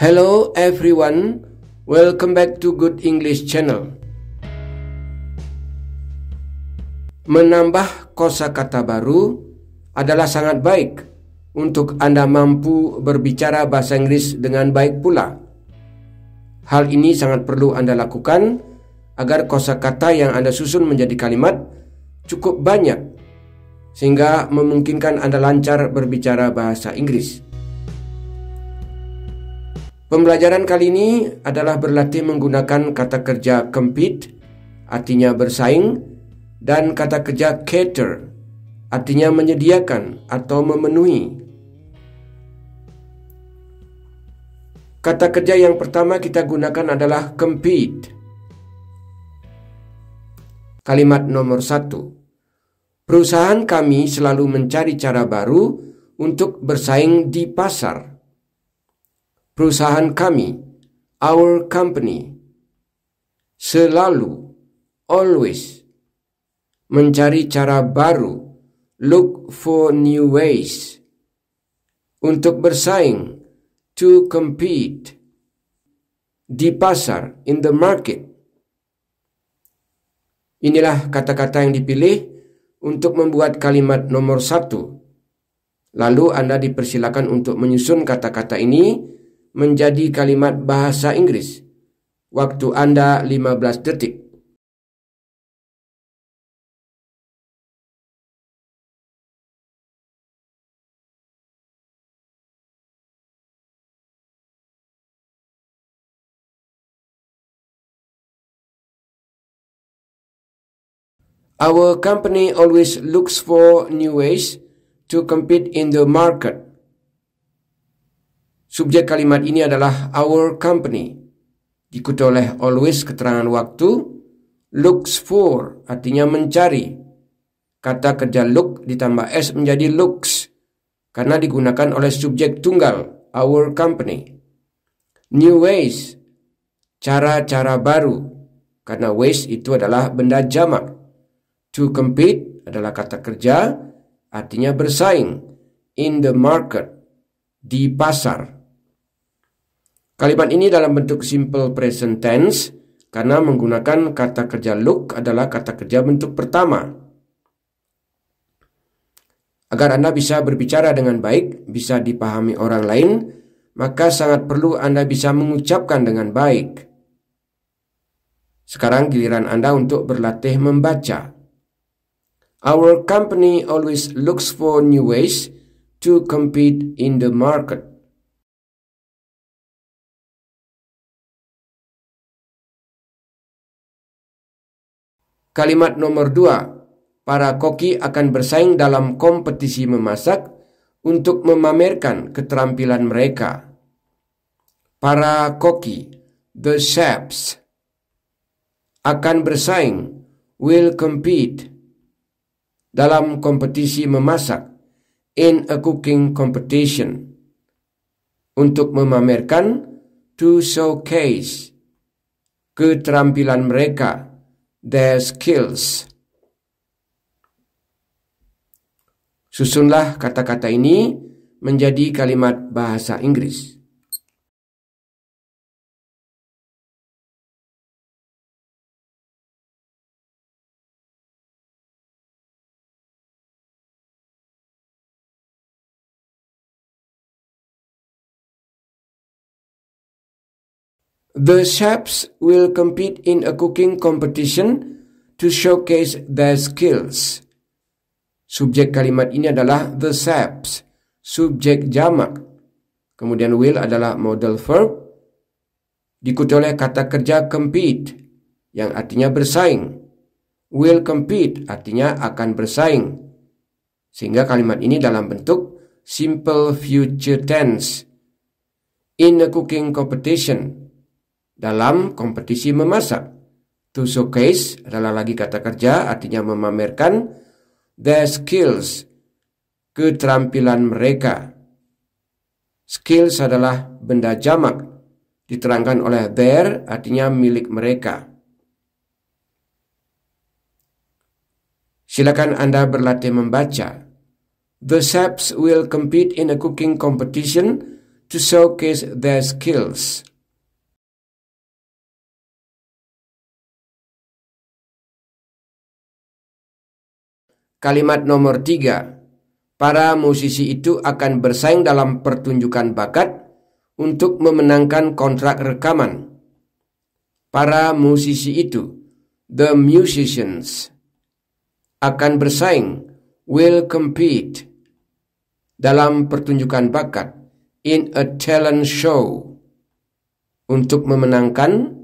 Hello everyone, welcome back to Good English Channel. Menambah kosakata baru adalah sangat baik untuk Anda mampu berbicara bahasa Inggris dengan baik pula. Hal ini sangat perlu Anda lakukan agar kosakata yang Anda susun menjadi kalimat cukup banyak sehingga memungkinkan Anda lancar berbicara bahasa Inggris. Pembelajaran kali ini adalah berlatih menggunakan kata kerja compete, artinya bersaing, dan kata kerja cater, artinya menyediakan atau memenuhi. Kata kerja yang pertama kita gunakan adalah compete. Kalimat nomor satu. Perusahaan kami selalu mencari cara baru untuk bersaing di pasar perusahaan kami, our company, selalu, always, mencari cara baru, look for new ways, untuk bersaing, to compete, di pasar, in the market. Inilah kata-kata yang dipilih untuk membuat kalimat nomor satu. Lalu Anda dipersilakan untuk menyusun kata-kata ini menjadi kalimat bahasa Inggris. Waktu Anda 15 detik. Our company always looks for new ways to compete in the market. Subjek kalimat ini adalah our company. Dikutoleh oleh always keterangan waktu. Looks for artinya mencari. Kata kerja look ditambah s menjadi looks karena digunakan oleh subjek tunggal our company. New ways cara-cara baru karena ways itu adalah benda jamak. To compete adalah kata kerja artinya bersaing in the market di pasar. Kalimat ini dalam bentuk simple present tense karena menggunakan kata kerja look adalah kata kerja bentuk pertama. Agar Anda bisa berbicara dengan baik, bisa dipahami orang lain, maka sangat perlu Anda bisa mengucapkan dengan baik. Sekarang giliran Anda untuk berlatih membaca. Our company always looks for new ways to compete in the market. Kalimat nomor dua, para koki akan bersaing dalam kompetisi memasak untuk memamerkan keterampilan mereka. Para koki, the chefs, akan bersaing, will compete, dalam kompetisi memasak, in a cooking competition, untuk memamerkan, to showcase, keterampilan mereka their skills. Susunlah kata-kata ini menjadi kalimat bahasa Inggris. The chefs will compete in a cooking competition to showcase their skills. Subjek kalimat ini adalah the chefs, subjek jamak. Kemudian will adalah modal verb, diikuti oleh kata kerja compete, yang artinya bersaing. Will compete artinya akan bersaing. Sehingga kalimat ini dalam bentuk simple future tense. In a cooking competition, dalam kompetisi memasak. To showcase adalah lagi kata kerja artinya memamerkan their skills keterampilan mereka. Skills adalah benda jamak diterangkan oleh their artinya milik mereka. Silakan Anda berlatih membaca. The chefs will compete in a cooking competition to showcase their skills. Kalimat nomor tiga, para musisi itu akan bersaing dalam pertunjukan bakat untuk memenangkan kontrak rekaman. Para musisi itu, the musicians, akan bersaing, will compete, dalam pertunjukan bakat, in a talent show, untuk memenangkan,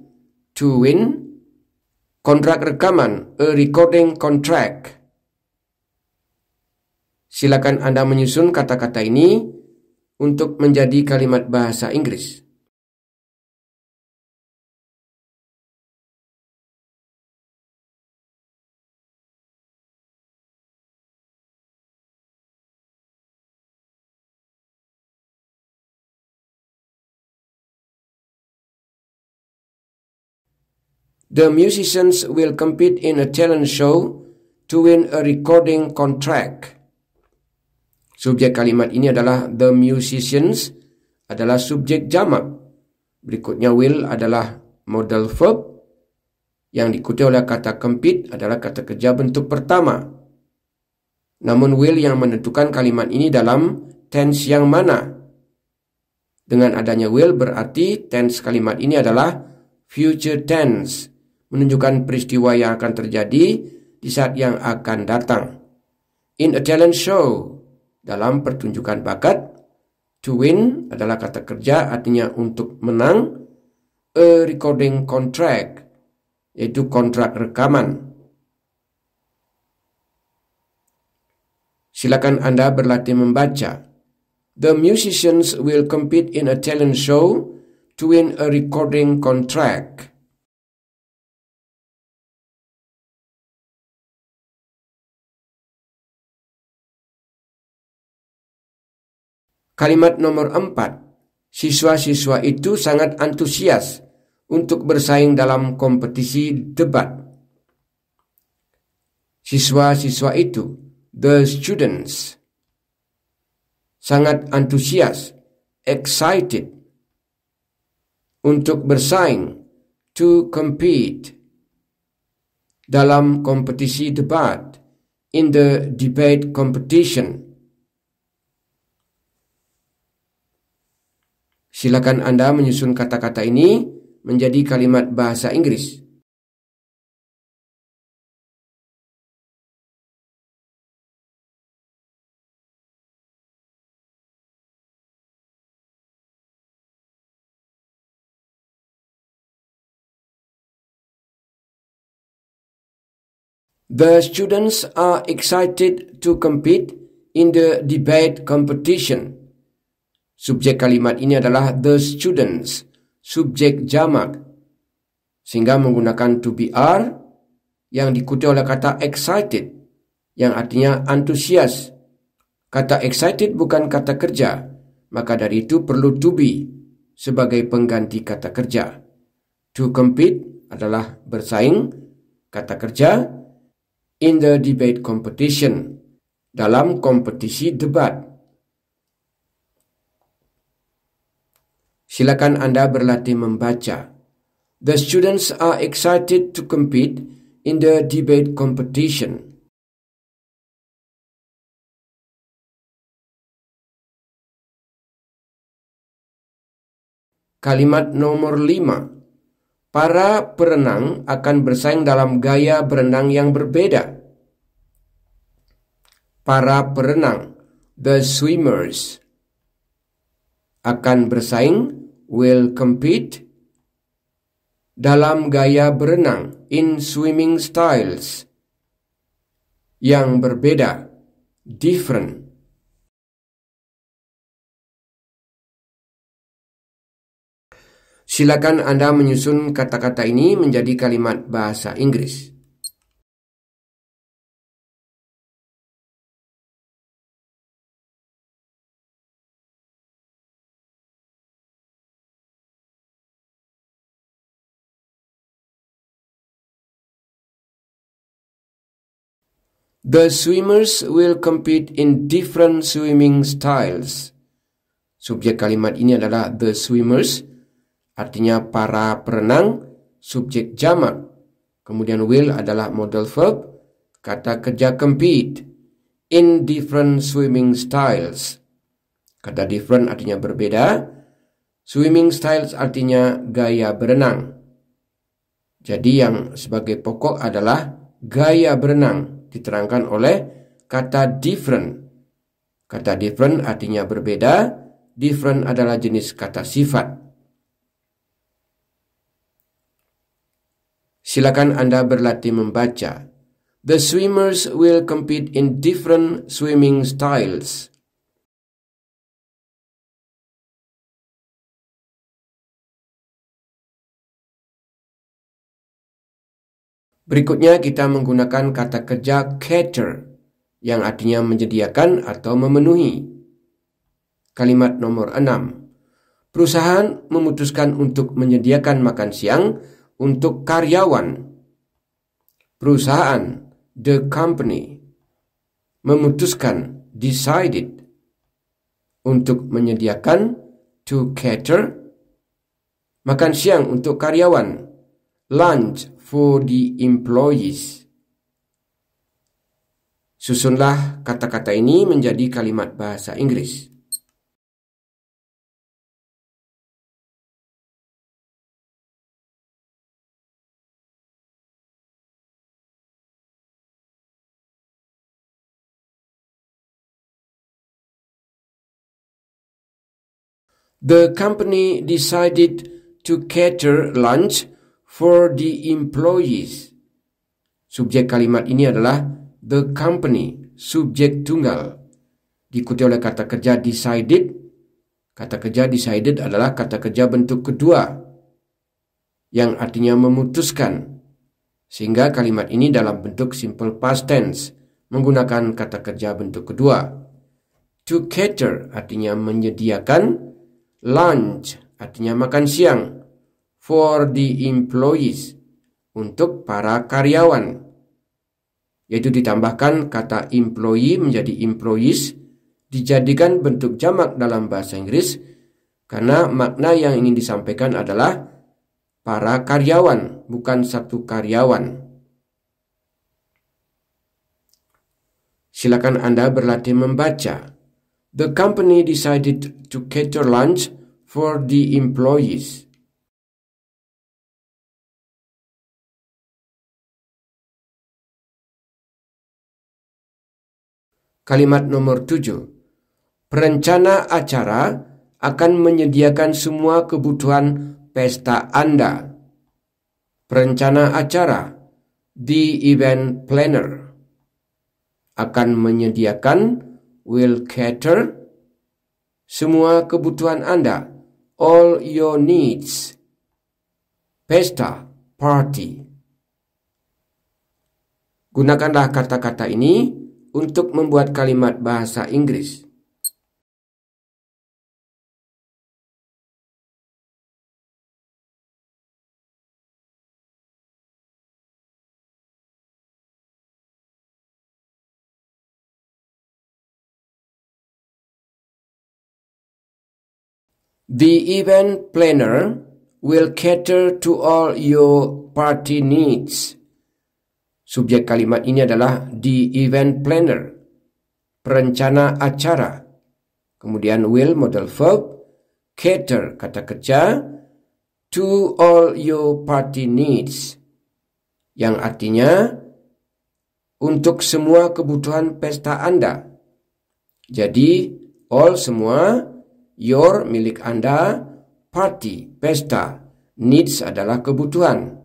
to win, kontrak rekaman, a recording contract, Silakan Anda menyusun kata-kata ini untuk menjadi kalimat bahasa Inggris. The musicians will compete in a talent show to win a recording contract. Subjek kalimat ini adalah the musicians adalah subjek jamak. Berikutnya will adalah modal verb yang diikuti oleh kata compete adalah kata kerja bentuk pertama. Namun will yang menentukan kalimat ini dalam tense yang mana. Dengan adanya will berarti tense kalimat ini adalah future tense, menunjukkan peristiwa yang akan terjadi di saat yang akan datang. In a talent show, dalam pertunjukan bakat. To win adalah kata kerja artinya untuk menang. A recording contract yaitu kontrak rekaman. Silakan Anda berlatih membaca. The musicians will compete in a talent show to win a recording contract. Kalimat nomor empat, siswa-siswa itu sangat antusias untuk bersaing dalam kompetisi debat. Siswa-siswa itu, the students, sangat antusias, excited, untuk bersaing, to compete, dalam kompetisi debat, in the debate competition Silakan Anda menyusun kata-kata ini menjadi kalimat bahasa Inggris. The students are excited to compete in the debate competition. Subjek kalimat ini adalah the students, subjek jamak, sehingga menggunakan to be are yang diikuti oleh kata excited, yang artinya antusias. Kata excited bukan kata kerja, maka dari itu perlu to be sebagai pengganti kata kerja. To compete adalah bersaing, kata kerja, in the debate competition, dalam kompetisi debat. Silakan Anda berlatih membaca. The students are excited to compete in the debate competition. Kalimat nomor 5. Para perenang akan bersaing dalam gaya berenang yang berbeda. Para perenang, the swimmers, akan bersaing will compete dalam gaya berenang in swimming styles yang berbeda different Silakan Anda menyusun kata-kata ini menjadi kalimat bahasa Inggris. The swimmers will compete in different swimming styles. Subjek kalimat ini adalah the swimmers, artinya para perenang, subjek jamak. Kemudian will adalah modal verb, kata kerja compete, in different swimming styles. Kata different artinya berbeda, swimming styles artinya gaya berenang. Jadi yang sebagai pokok adalah gaya berenang diterangkan oleh kata different. Kata different artinya berbeda, different adalah jenis kata sifat. Silakan Anda berlatih membaca. The swimmers will compete in different swimming styles. Berikutnya kita menggunakan kata kerja cater yang artinya menyediakan atau memenuhi. Kalimat nomor 6. Perusahaan memutuskan untuk menyediakan makan siang untuk karyawan. Perusahaan the company memutuskan decided untuk menyediakan to cater makan siang untuk karyawan lunch for the employees. Susunlah kata-kata ini menjadi kalimat bahasa Inggris. The company decided to cater lunch for the employees. Subjek kalimat ini adalah the company, subjek tunggal. Diikuti oleh kata kerja decided. Kata kerja decided adalah kata kerja bentuk kedua yang artinya memutuskan. Sehingga kalimat ini dalam bentuk simple past tense menggunakan kata kerja bentuk kedua. To cater artinya menyediakan, lunch artinya makan siang, for the employees untuk para karyawan yaitu ditambahkan kata employee menjadi employees dijadikan bentuk jamak dalam bahasa Inggris karena makna yang ingin disampaikan adalah para karyawan bukan satu karyawan Silakan Anda berlatih membaca The company decided to cater lunch for the employees Kalimat nomor 7. Perencana acara akan menyediakan semua kebutuhan pesta Anda. Perencana acara, the event planner, akan menyediakan will cater semua kebutuhan Anda, all your needs. Pesta, party. Gunakanlah kata-kata ini untuk membuat kalimat bahasa Inggris. The event planner will cater to all your party needs. Subjek kalimat ini adalah the event planner, perencana acara. Kemudian will model verb, cater kata kerja, to all your party needs. Yang artinya untuk semua kebutuhan pesta Anda. Jadi all semua your milik Anda, party pesta, needs adalah kebutuhan.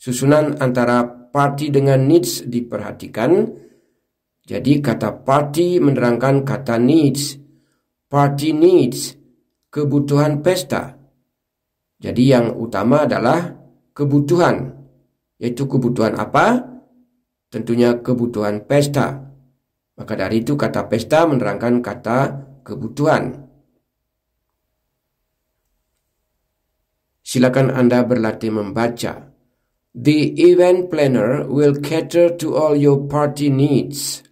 Susunan antara party dengan needs diperhatikan. Jadi kata party menerangkan kata needs. Party needs, kebutuhan pesta. Jadi yang utama adalah kebutuhan. Yaitu kebutuhan apa? Tentunya kebutuhan pesta. Maka dari itu kata pesta menerangkan kata kebutuhan. Silakan Anda berlatih membaca. The event planner will cater to all your party needs.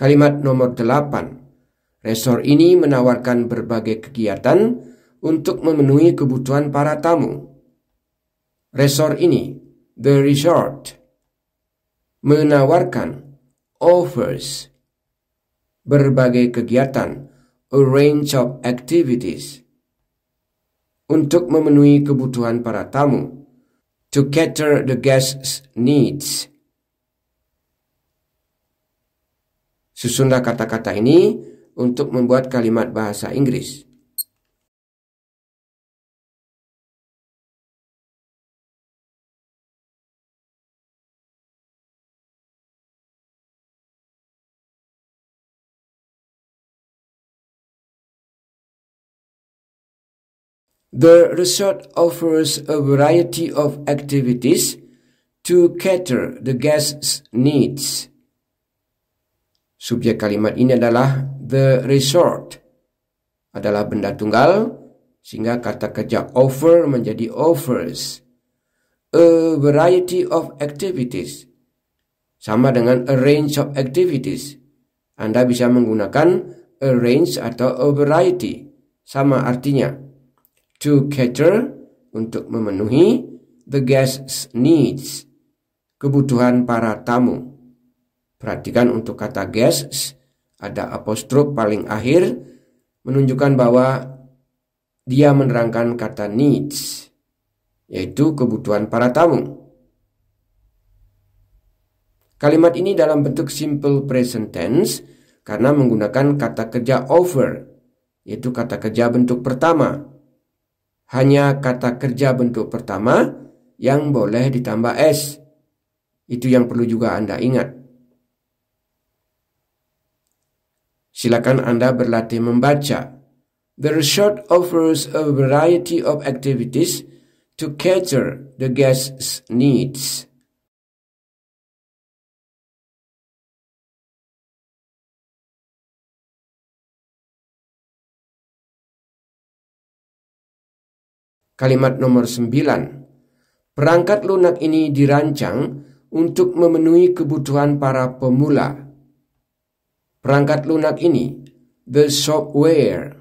Kalimat nomor 8. Resor ini menawarkan berbagai kegiatan untuk memenuhi kebutuhan para tamu. Resor ini, the resort, menawarkan offers berbagai kegiatan a range of activities untuk memenuhi kebutuhan para tamu to cater the guests needs Susunlah kata-kata ini untuk membuat kalimat bahasa Inggris. The resort offers a variety of activities to cater the guests' needs. Subjek kalimat ini adalah the resort adalah benda tunggal sehingga kata kerja offer menjadi offers. A variety of activities sama dengan a range of activities. Anda bisa menggunakan a range atau a variety sama artinya to cater untuk memenuhi the guest's needs kebutuhan para tamu. Perhatikan untuk kata guests ada apostrof paling akhir menunjukkan bahwa dia menerangkan kata needs yaitu kebutuhan para tamu. Kalimat ini dalam bentuk simple present tense karena menggunakan kata kerja over yaitu kata kerja bentuk pertama hanya kata kerja bentuk pertama yang boleh ditambah S. Itu yang perlu juga Anda ingat. Silakan Anda berlatih membaca. The resort offers a variety of activities to cater the guest's needs. Kalimat nomor 9. Perangkat lunak ini dirancang untuk memenuhi kebutuhan para pemula. Perangkat lunak ini, the software,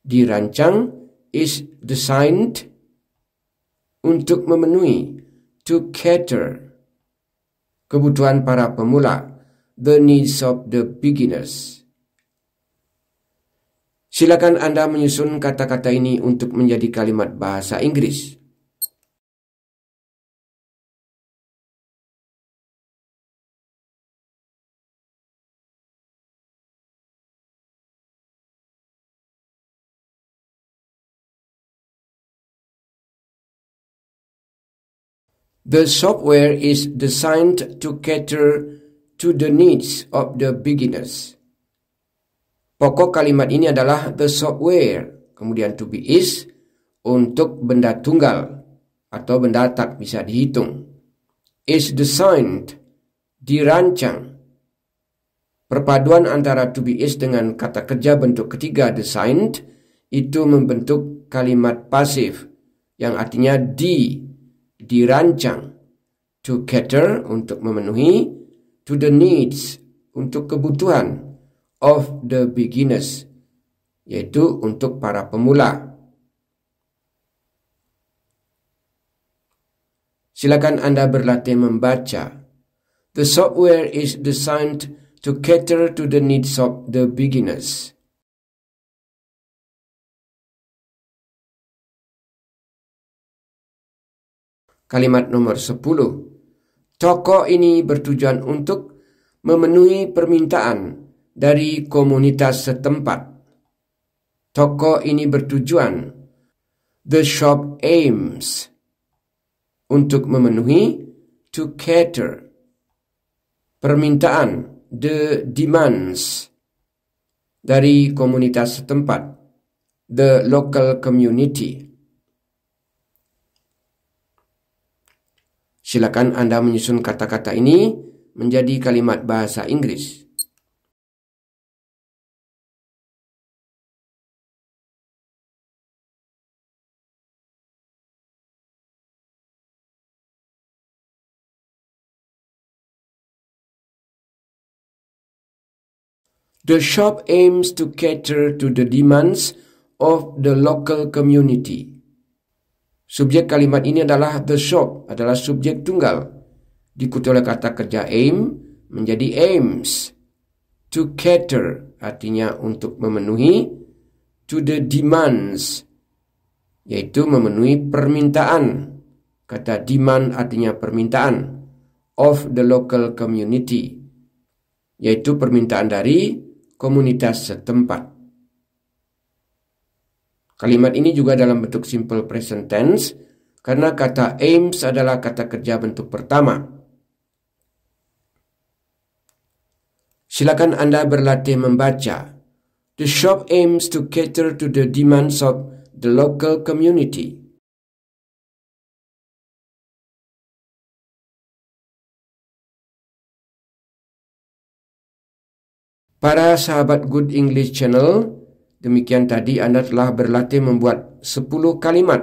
dirancang is designed untuk memenuhi to cater kebutuhan para pemula, the needs of the beginners. Silakan Anda menyusun kata-kata ini untuk menjadi kalimat bahasa Inggris. The software is designed to cater to the needs of the beginners. Pokok kalimat ini adalah the software, kemudian to be is untuk benda tunggal atau benda tak bisa dihitung. Is designed, dirancang. Perpaduan antara to be is dengan kata kerja bentuk ketiga designed itu membentuk kalimat pasif yang artinya di, dirancang. To cater untuk memenuhi, to the needs untuk kebutuhan of the beginners, yaitu untuk para pemula. Silakan Anda berlatih membaca. The software is designed to cater to the needs of the beginners. Kalimat nomor 10. Toko ini bertujuan untuk memenuhi permintaan dari komunitas setempat. Toko ini bertujuan The shop aims untuk memenuhi to cater permintaan the demands dari komunitas setempat the local community Silakan Anda menyusun kata-kata ini menjadi kalimat bahasa Inggris. The shop aims to cater to the demands of the local community. Subjek kalimat ini adalah the shop, adalah subjek tunggal. Diikuti oleh kata kerja aim menjadi aims. To cater artinya untuk memenuhi to the demands yaitu memenuhi permintaan. Kata demand artinya permintaan of the local community yaitu permintaan dari komunitas setempat. Kalimat ini juga dalam bentuk simple present tense karena kata aims adalah kata kerja bentuk pertama. Silakan Anda berlatih membaca. The shop aims to cater to the demands of the local community. Para sahabat Good English Channel, demikian tadi Anda telah berlatih membuat 10 kalimat.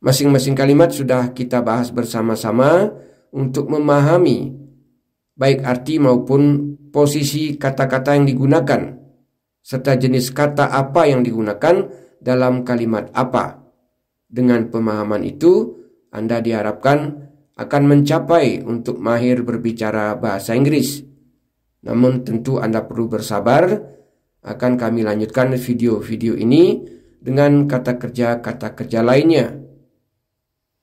Masing-masing kalimat sudah kita bahas bersama-sama untuk memahami baik arti maupun posisi kata-kata yang digunakan serta jenis kata apa yang digunakan dalam kalimat apa. Dengan pemahaman itu, Anda diharapkan akan mencapai untuk mahir berbicara bahasa Inggris. Namun tentu Anda perlu bersabar, akan kami lanjutkan video-video ini dengan kata kerja-kata kerja lainnya.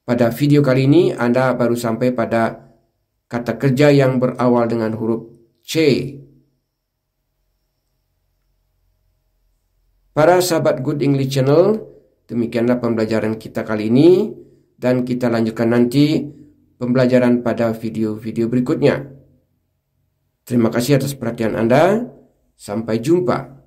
Pada video kali ini Anda baru sampai pada kata kerja yang berawal dengan huruf C. Para sahabat Good English Channel, demikianlah pembelajaran kita kali ini dan kita lanjutkan nanti pembelajaran pada video-video berikutnya. Terima kasih atas perhatian Anda. Sampai jumpa.